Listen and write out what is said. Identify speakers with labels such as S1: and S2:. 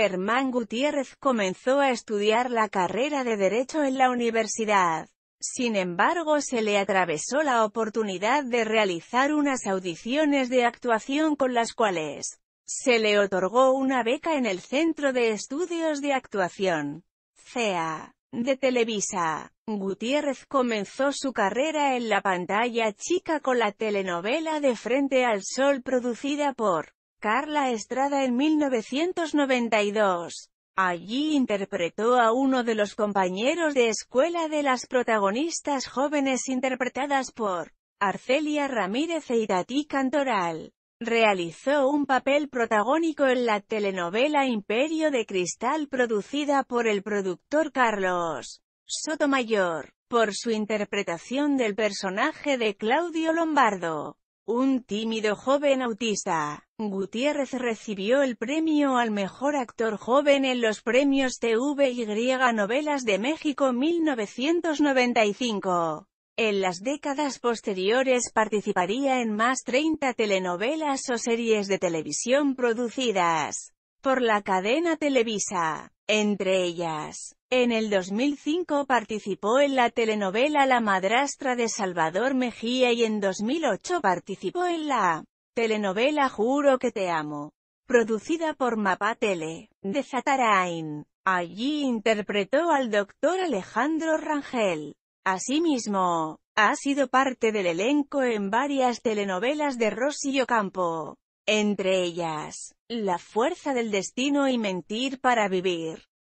S1: Germán Gutiérrez comenzó a estudiar la carrera de Derecho en la universidad. Sin embargo se le atravesó la oportunidad de realizar unas audiciones de actuación con las cuales se le otorgó una beca en el Centro de Estudios de Actuación, CEA, de Televisa. Gutiérrez comenzó su carrera en la pantalla chica con la telenovela De Frente al Sol producida por Carla Estrada en 1992. Allí interpretó a uno de los compañeros de escuela de las protagonistas jóvenes interpretadas por Arcelia Ramírez e Itatí Cantoral. Realizó un papel protagónico en la telenovela Imperio de Cristal producida por el productor Carlos Sotomayor, por su interpretación del personaje de Claudio Lombardo. Un tímido joven autista, Gutiérrez recibió el premio al mejor actor joven en los premios TVY Novelas de México 1995. En las décadas posteriores participaría en más 30 telenovelas o series de televisión producidas por la cadena Televisa. Entre ellas, en el 2005 participó en la telenovela La madrastra de Salvador Mejía y en 2008 participó en la telenovela Juro que te amo, producida por Tele, de Zatarain. Allí interpretó al doctor Alejandro Rangel. Asimismo, ha sido parte del elenco en varias telenovelas de Rosillo Campo entre ellas, la fuerza del destino y mentir para vivir.